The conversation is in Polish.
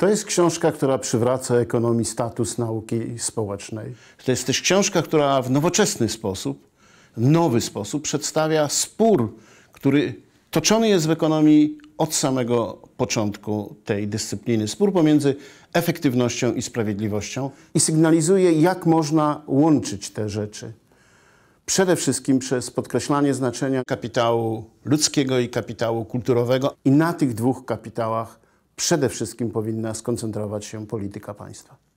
To jest książka, która przywraca ekonomii status nauki społecznej. To jest też książka, która w nowoczesny sposób, nowy sposób przedstawia spór, który toczony jest w ekonomii od samego początku tej dyscypliny. Spór pomiędzy efektywnością i sprawiedliwością i sygnalizuje, jak można łączyć te rzeczy. Przede wszystkim przez podkreślanie znaczenia kapitału ludzkiego i kapitału kulturowego, i na tych dwóch kapitałach przede wszystkim powinna skoncentrować się polityka państwa.